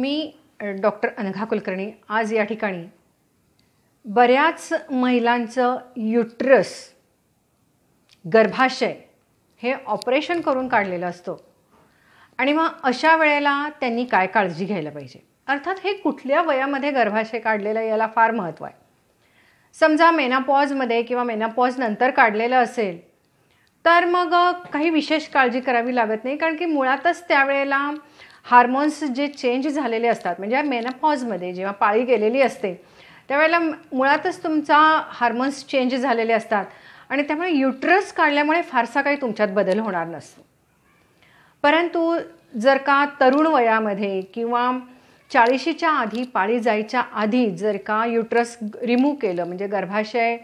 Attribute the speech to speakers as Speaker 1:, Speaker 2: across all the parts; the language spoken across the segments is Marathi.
Speaker 1: मी डॉक्टर अनघा कुलकर्णी आज या ठिकाणी बऱ्याच महिलांचं युट्रस गर्भाशय हे ऑपरेशन करून काढलेलं असतं आणि मग अशा वेळेला त्यांनी काय काळजी घ्यायला पाहिजे अर्थात हे कुठल्या वयामध्ये गर्भाशय काढलेलं याला फार महत्त्व आहे समजा मेनापॉजमध्ये किंवा मेनापॉज नंतर काढलेलं असेल तर मग काही विशेष काळजी करावी लागत नाही कारण की मुळातच त्यावेळेला हार्मोन्स जे चेंज झालेले असतात म्हणजे मेनपॉजमध्ये जेव्हा पाळी गेलेली असते त्यावेळेला मुळातच तुमचा हार्मोन्स चेंज झालेले असतात आणि त्यामुळे युट्रस काढल्यामुळे फारसा काही तुमच्यात बदल होणार नसतो परंतु जर का तरुण वयामध्ये किंवा चाळीशीच्या आधी पाळी जायच्या आधी जर का युट्रस रिमूव्ह केलं म्हणजे गर्भाशय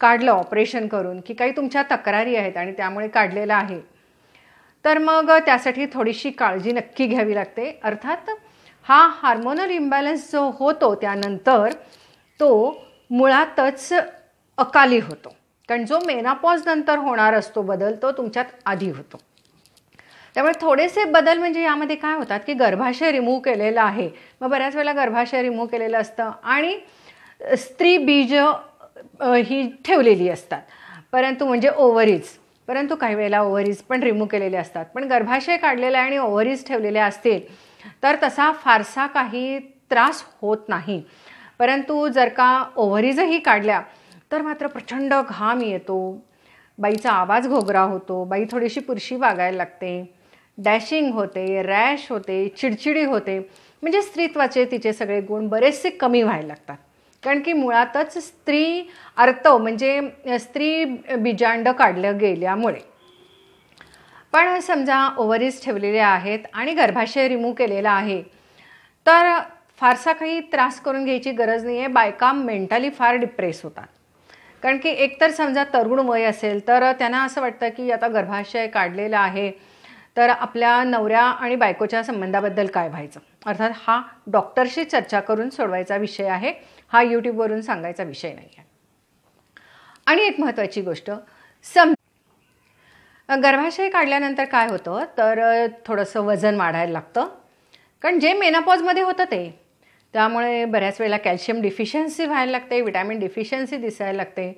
Speaker 1: काढलं ऑपरेशन करून की काही तुमच्या तक्रारी आहेत आणि त्यामुळे काढलेलं आहे तर मग त्यासाठी थोडीशी काळजी नक्की घ्यावी लागते अर्थात हा हार्मोनल इम्बॅलन्स जो होतो त्यानंतर तो मुळातच अकाली होतो कारण जो मेनापॉज नंतर होणार असतो बदल तो तुमच्यात आधी होतो त्यामुळे थोडेसे बदल म्हणजे यामध्ये काय होतात की गर्भाशय रिमूव्ह केलेलं आहे मग बऱ्याच वेळेला गर्भाशय रिमूव्ह केलेलं असतं आणि स्त्री बीज ही ठेवलेली असतात परंतु म्हणजे ओव्हरीज परंतु काही वेळेला ओव्हरीज पण रिमूव्ह केलेले असतात पण गर्भाशय आहे आणि ओव्हरीज ठेवलेले असतील तर तसा फारसा काही त्रास होत नाही परंतु जर का ओव्हरीजही काढल्या तर मात्र प्रचंड घाम येतो बाईचा आवाज घोगरा होतो बाई थोडीशी पुरशी वागायला लागते डॅशिंग होते रॅश होते चिडचिडी होते म्हणजे स्त्रीत्वाचे तिचे सगळे गुण बरेचसे कमी व्हायला लागतात कारण की मुळातच स्त्री अर्थ म्हणजे स्त्री बीजांड काढलं गेल्यामुळे पण समजा ओव्हरीज ठेवलेले आहेत आणि गर्भाशय रिमूव्ह केलेला आहे तर फारसा काही त्रास करून घ्यायची गरज नाही आहे बायका मेंटली फार डिप्रेस होतात कारण की एकतर समजा तरुण वय असेल तर त्यांना असं वाटतं की आता गर्भाशय काढलेला आहे तर आपल्या नवऱ्या आणि बायकोच्या संबंधाबद्दल काय व्हायचं अर्थात हा डॉक्टरशी चर्चा करून सोडवायचा विषय आहे हा यूट्यूबवरून सांगायचा विषय नाही आहे आणि एक महत्त्वाची गोष्ट सम गर्भाशय काढल्यानंतर काय होतं तर थोडंसं वजन वाढायला लागतं कारण जे मेनापॉजमध्ये होतं ते त्यामुळे बऱ्याच वेळेला कॅल्शियम डिफिशियन्सी व्हायला लागते विटॅमिन डिफिशियन्सी दिसायला लागते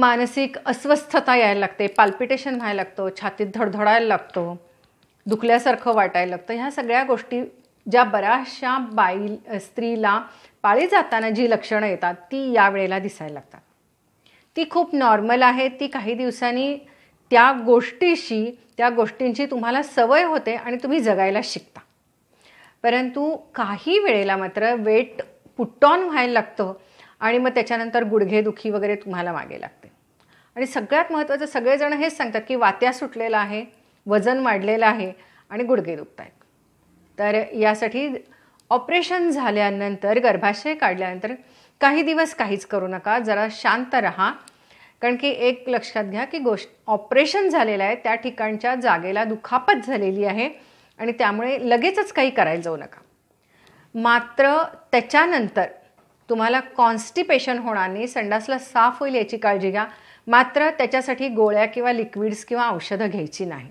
Speaker 1: मानसिक अस्वस्थता यायला लागते पाल्पिटेशन व्हायला लागतं छातीत धडधडायला लागतो दुखल्यासारखं वाटायला लागतं ह्या सगळ्या गोष्टी ज्या बऱ्याचशा बाई स्त्रीला पाळी जाताना जी लक्षणं येतात ती यावेळेला दिसायला लागतात ती खूप नॉर्मल आहे ती काही दिवसांनी त्या गोष्टीशी त्या गोष्टींची तुम्हाला सवय होते आणि तुम्ही जगायला शिकता परंतु काही वेळेला मात्र वेट पुट ऑन व्हायला लागतं आणि मग त्याच्यानंतर गुडघेदुखी वगैरे तुम्हाला मागे लागते आणि सगळ्यात महत्त्वाचं सगळेजण हेच सांगतात की वात्या सुटलेलं आहे वजन वाढलेलं आहे आणि गुडघे दुखत आहेत तर यासाठी ऑपरेशन झाल्यानंतर गर्भाशय काढल्यानंतर काही दिवस काहीच करू नका जरा शांत राहा कारण की एक लक्षात घ्या की गोष्ट ऑपरेशन झालेलं आहे त्या ठिकाणच्या जागेला दुखापत झालेली आहे आणि त्यामुळे लगेचच काही करायला जाऊ नका मात्र त्याच्यानंतर तुम्हाला कॉन्स्टिपेशन होणार नाही संडासला साफ होईल याची काळजी घ्या मात्र त्याच्यासाठी गोळ्या किंवा लिक्विड्स किंवा औषधं घ्यायची नाही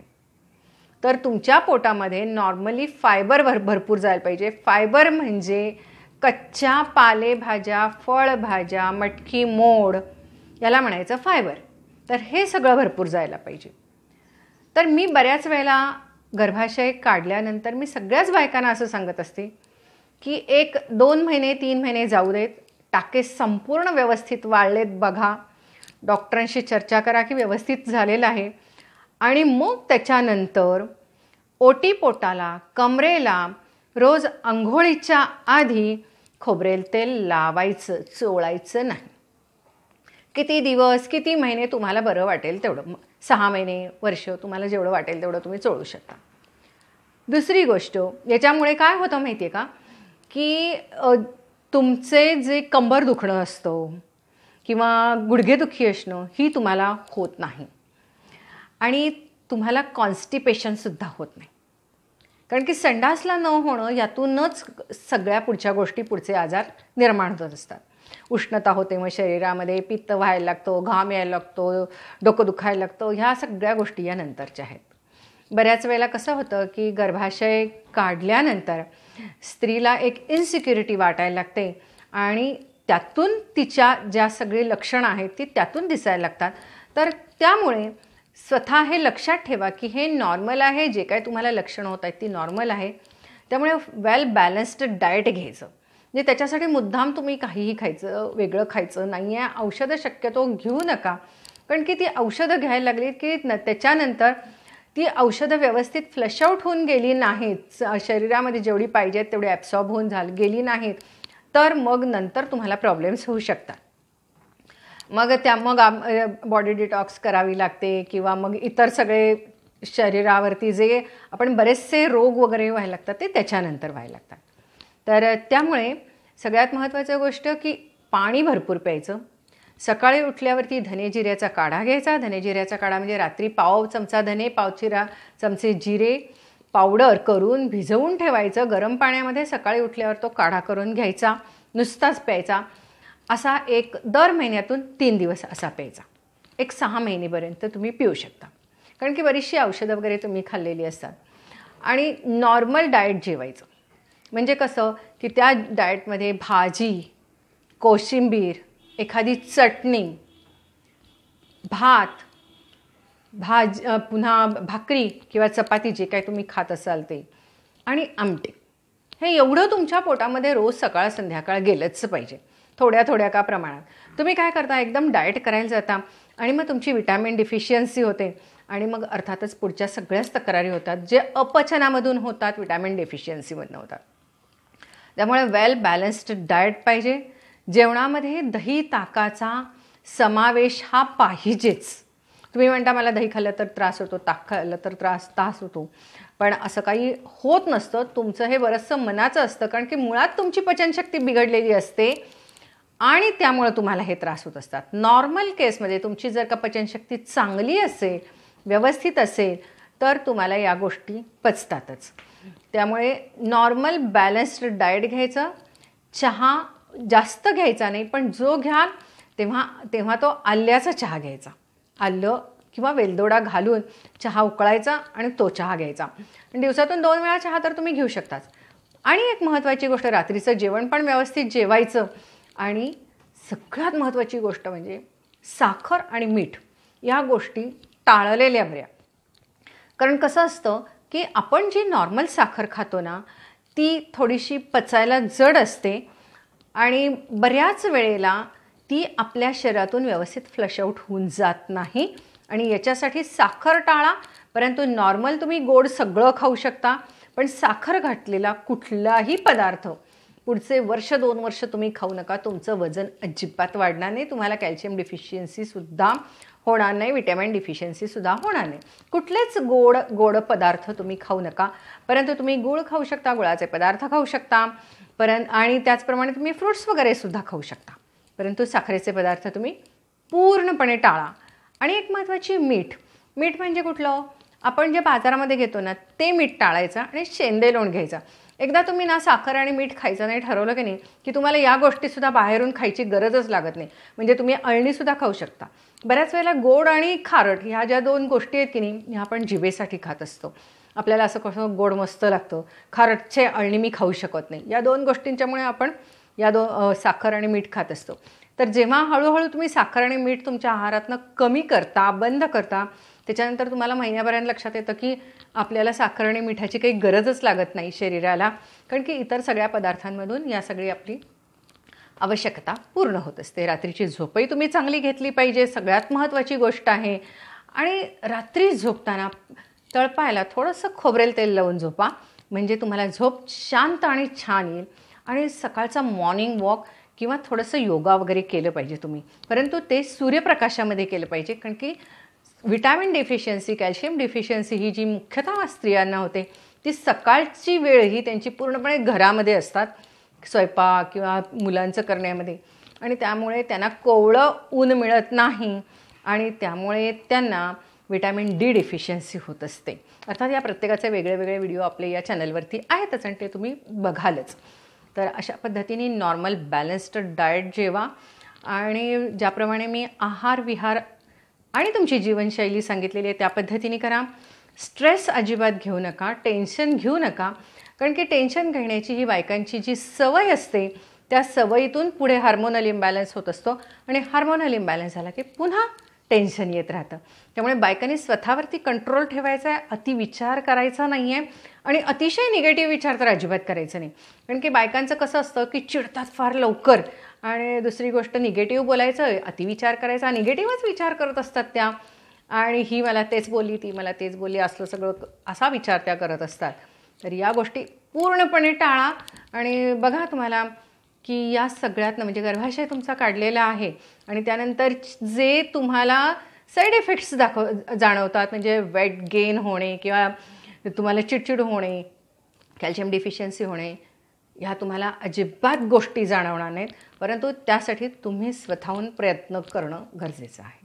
Speaker 1: तर तुमच्या पोटामध्ये नॉर्मली फायबर भर भरपूर जायला पाहिजे फायबर म्हणजे कच्च्या पालेभाज्या फळभाज्या मटकी मोड याला म्हणायचं फायबर तर हे सगळं भरपूर जायला पाहिजे तर मी बऱ्याच वेळेला गर्भाशय काढल्यानंतर मी सगळ्याच बायकांना असं सांगत असते की एक दोन महिने तीन महिने जाऊ देत टाके संपूर्ण व्यवस्थित वाळलेत बघा डॉक्टरांशी चर्चा करा की व्यवस्थित झालेलं आहे आणि मग त्याच्यानंतर ओटीपोटाला कमरेला रोज आंघोळीच्या आधी खोबरेल तेल लावायचं चोळायचं नाही किती दिवस किती महिने तुम्हाला बरं वाटेल तेवढं सहा महिने वर्ष तुम्हाला जेवढं वाटेल तेवढं तुम्ही चोळू शकता दुसरी गोष्ट याच्यामुळे काय होतं माहिती आहे का की तुमचे जे कंबर दुखणं असतं किंवा गुडघेदुखी असणं ही तुम्हाला होत नाही आणि तुम्हाला कॉन्स्टिपेशनसुद्धा होत नाही कारण की संडासला न होणं यातूनच सगळ्या पुढच्या गोष्टी पुढचे आजार निर्माण होत असतात उष्णता होते मग शरीरामध्ये पित्त व्हायला लागतो घाम यायला लागतो डोकं दुखायला लागतो ह्या सगळ्या गोष्टी या नंतरच्या आहेत बऱ्याच वेळेला कसं होतं की गर्भाशय काढल्यानंतर स्त्रीला एक इन्सिक्युरिटी वाटायला लागते आणि त्यातून तिच्या ज्या सगळी लक्षणं आहेत ती त्यातून दिसायला लागतात तर त्यामुळे स्वतः हे लक्षात ठेवा की हे नॉर्मल आहे जे काय तुम्हाला लक्षणं होत आहेत ती नॉर्मल आहे त्यामुळे वेल बॅलन्स्ड डाएट घ्यायचं म्हणजे त्याच्यासाठी मुद्दाम तुम्ही काहीही खायचं वेगळं खायचं नाही आहे औषधं शक्यतो घेऊ नका कारण की ती औषधं घ्यायला लागली की न त्याच्यानंतर ती औषधं व्यवस्थित फ्लश आउट होऊन गेली नाहीत शरीरामध्ये जेवढी पाहिजेत तेवढी ॲब्सॉर्ब होऊन झाली गेली नाहीत तर मग नंतर तुम्हाला प्रॉब्लेम्स होऊ शकतात मग त्या मग बॉडी डिटॉक्स करावी लागते किंवा मग इतर सगळे शरीरावरती जे आपण बरेचसे रोग वगैरे व्हायला लागतात ते त्याच्यानंतर व्हायला लागतात तर त्यामुळे सगळ्यात महत्त्वाची गोष्ट की पाणी भरपूर प्यायचं सकाळी उठल्यावरती धने जिऱ्याचा काढा घ्यायचा धनेजिऱ्याचा काढा म्हणजे रात्री पाव चमचा धने पावचिरा चमचे जिरे पावडर करून भिजवून ठेवायचं गरम पाण्यामध्ये सकाळी उठल्यावर तो काढा करून घ्यायचा नुसताच प्यायचा असा एक दर महिन्यातून तीन दिवस असा प्यायचा एक सहा महिनेपर्यंत तुम्ही पिऊ शकता कारण की बरीचशी औषधं वगैरे तुम्ही खाल्लेली असतात आणि नॉर्मल डाएट जेवायचं म्हणजे कसं की त्या डाएटमध्ये भाजी कोशिंबीर एखादी चटणी भात भाज पुन्हा भाकरी किंवा चपाती जे काय तुम्ही खात असाल ते आणि आमटी हे एवढं तुमच्या पोटामध्ये रोज सकाळ संध्याकाळ गेलंच पाहिजे थोड्या थोड्या का प्रमाणात तुम्ही काय करता एकदम डाएट करायला जाता आणि मग तुमची विटॅमिन डिफिशियन्सी होते आणि मग अर्थातच पुढच्या सगळ्याच तक्रारी होतात जे अपचनामधून होतात विटॅमिन डेफिशियन्सीमधून होतात त्यामुळे वेल बॅलन्स्ड डाएट पाहिजे जेवणामध्ये दही ताकाचा समावेश हा पाहिजेच तुम्ही म्हणता मला दही खाल्लं तर त्रास होतो ताक खाल्लं तर त्रास तास होतो पण असं काही होत नसतं तुमचं हे बरंचसं मनाचं असतं कारण की मुळात तुमची पचनशक्ती बिघडलेली असते आणि त्यामुळं तुम्हाला हे त्रास होत असतात नॉर्मल केसमध्ये तुमची जर का पचनशक्ती चांगली असेल व्यवस्थित असेल तर तुम्हाला या गोष्टी पचतातच त्यामुळे नॉर्मल बॅलन्स्ड डाएट घ्यायचं चहा जास्त घ्यायचा नाही पण जो घ्याल तेव्हा तेव्हा तो आल्याचा चहा घ्यायचा आलं किंवा वेलदोडा घालून चहा उकळायचा आणि तो चहा घ्यायचा दिवसातून दोन वेळा चहा तर तुम्ही घेऊ शकताच आणि एक महत्त्वाची गोष्ट रात्रीचं जेवण पण व्यवस्थित जेवायचं आणि सगळ्यात महत्त्वाची गोष्ट म्हणजे साखर आणि मीठ या गोष्टी टाळलेल्या बऱ्या कारण कसं असतं की आपण जी नॉर्मल साखर खातो ना ती थोडीशी पचायला जड असते आणि बऱ्याच वेळेला ती आपल्या शरीरातून व्यवस्थित फ्लश आऊट होऊन जात नाही आणि याच्यासाठी साखर टाळा परंतु नॉर्मल तुम्ही गोड सगळं खाऊ शकता पण साखर घातलेला कुठलाही पदार्थ पुढचे वर्ष दोन वर्ष तुम्ही खाऊ नका तुमचं वजन अजिबात वाढणार नाही तुम्हाला कॅल्शियम डिफिशियन्सीसुद्धा होणार नाही विटॅमिन डिफिशियन्सीसुद्धा होणार नाही कुठलेच गोड गोड पदार्थ तुम्ही खाऊ नका परंतु तुम्ही गूळ खाऊ शकता गुळाचे पदार्थ खाऊ शकता परंतु आणि त्याचप्रमाणे तुम्ही फ्रुट्स वगैरेसुद्धा खाऊ शकता परंतु साखरेचे पदार्थ तुम्ही पूर्णपणे टाळा आणि एक महत्त्वाची मीठ मीठ म्हणजे कुठलं आपण जे बाजारामध्ये घेतो ना ते मीठ टाळायचं आणि शेंदे लोण घ्यायचं एकदा तुम्ही ना साखर आणि मीठ खायचं नाही ठरवलं की नाही की तुम्हाला या गोष्टीसुद्धा बाहेरून खायची गरजच लागत नाही म्हणजे तुम्ही अळणीसुद्धा खाऊ शकता बऱ्याच वेळेला गोड आणि खारट ह्या ज्या दोन गोष्टी आहेत की नाही ह्या आपण जिभेसाठी खात असतो आपल्याला असं कसं गोड मस्त लागतं खारटचे अळणी मी खाऊ शकत नाही या दोन गोष्टींच्यामुळे आपण या दो साखर आणि मीठ खात असतो तर जेव्हा हळूहळू तुम्ही साखर आणि मीठ तुमच्या आहारातनं कमी करता बंद करता त्याच्यानंतर तुम्हाला महिन्याभरात लक्षात येतं की आपल्याला साखर आणि मिठाची काही गरजच लागत नाही शरीराला कारण की इतर सगळ्या पदार्थांमधून या सगळी आपली आवश्यकता पूर्ण होत असते रात्रीची झोपही तुम्ही चांगली घेतली पाहिजे सगळ्यात महत्त्वाची गोष्ट आहे आणि रात्री झोपताना तळपायला थोडंसं खोबरेल तेल लावून झोपा म्हणजे तुम्हाला झोप शांत आणि छान येईल आणि सकाळचा मॉर्निंग वॉक किंवा थोडंसं योगा वगैरे केलं पाहिजे तुम्ही परंतु ते सूर्यप्रकाशामध्ये केलं पाहिजे कारण की विटॅमिन डेफिशियन्सी कॅल्शियम डेफिशियन्सी ही जी मुख्यतः स्त्रियांना होते ती सकाळची वेळ ही त्यांची पूर्णपणे घरामध्ये असतात स्वयंपाक किंवा मुलांचं करण्यामध्ये आणि त्यामुळे त्यांना कोवळं ऊन मिळत नाही आणि त्यामुळे त्यांना विटॅमिन डी डेफिशियन्सी होत असते अर्थात या प्रत्येकाचे वेगळे वेगळे व्हिडिओ आपले या चॅनलवरती आहेतच आणि ते तुम्ही बघालच तर अशा पद्धतीने नॉर्मल बॅलन्स्ड डाएट जेवा आणि ज्याप्रमाणे मी आहार विहार आणि तुमची जीवनशैली सांगितलेली आहे त्या पद्धतीने करा स्ट्रेस अजिबात घेऊ नका टेन्शन घेऊ नका कारण की टेन्शन घेण्याची ही बायकांची जी सवय असते त्या सवयीतून पुढे हार्मोनल इम्बॅलन्स होत असतो आणि हार्मोनल इम्बॅलन्स झाला की पुन्हा टेन्शन येत राहतं त्यामुळे बायकांनी स्वतःवरती कंट्रोल ठेवायचा आहे अतिविचार करायचा नाही आहे आणि अतिशय निगेटिव्ह विचार तर अजिबात करायचा नाही कारण की बायकांचं कसं असतं की चिडतात फार लवकर आणि दुसरी गोष्ट निगेटिव्ह बोलायचं अतिविचार करायचा निगेटिव्हच विचार करत असतात त्या आणि ही मला तेच बोलली ती मला तेच बोलली असलं सगळं असा विचार त्या करत असतात तर या गोष्टी पूर्णपणे टाळा आणि बघा तुम्हाला की या सगळ्यातनं म्हणजे गर्भाशय तुमचा काढलेला आहे आणि त्यानंतर जे तुम्हाला साईड इफेक्ट्स दाखव जाणवतात म्हणजे वेट गेन होणे किंवा तुम्हाला चिडचिड होणे कॅल्शियम डिफिशियन्सी होणे ह्या तुम्हाला अजिबात गोष्टी जाणवणार नाहीत परंतु त्यासाठी तुम्ही स्वतःहून प्रयत्न करणं गरजेचं आहे